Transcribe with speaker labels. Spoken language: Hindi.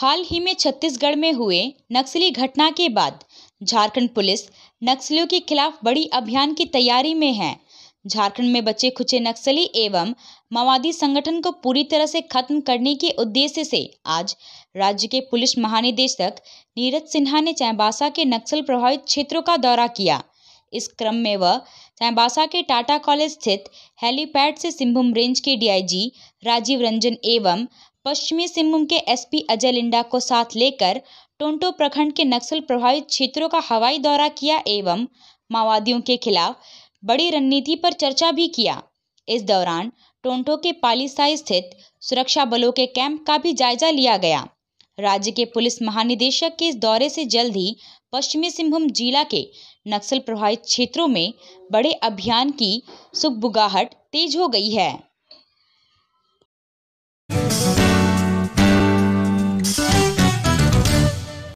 Speaker 1: हाल ही में छत्तीसगढ़ में हुए नक्सली घटना के बाद झारखंड पुलिस नक्सलियों के खिलाफ बड़ी अभियान की तैयारी में है झारखंड में बचे खुचे नक्सली एवं माओवादी संगठन को पूरी तरह से खत्म करने के उद्देश्य से आज राज्य के पुलिस महानिदेशक नीरज सिन्हा ने चैंबासा के नक्सल प्रभावित क्षेत्रों का दौरा किया इस क्रम में वह चैंबासा के टाटा कॉलेज स्थित हेलीपैड से सिंहभूम रेंज के डीआईजी राजीव रंजन एवं पश्चिमी सिंहभूम के एसपी अजय लिंडा को साथ लेकर टोंटो प्रखंड के नक्सल प्रभावित क्षेत्रों का हवाई दौरा किया एवं माओवादियों के खिलाफ बड़ी रणनीति पर चर्चा भी किया इस दौरान टोंटो के पालीसाई स्थित सुरक्षा बलों के कैंप का भी जायजा लिया गया राज्य के पुलिस महानिदेशक के इस दौरे से जल्द ही पश्चिमी सिंहभूम जिला के नक्सल प्रभावित क्षेत्रों में बड़े अभियान की सुखबुगाहट तेज हो गई है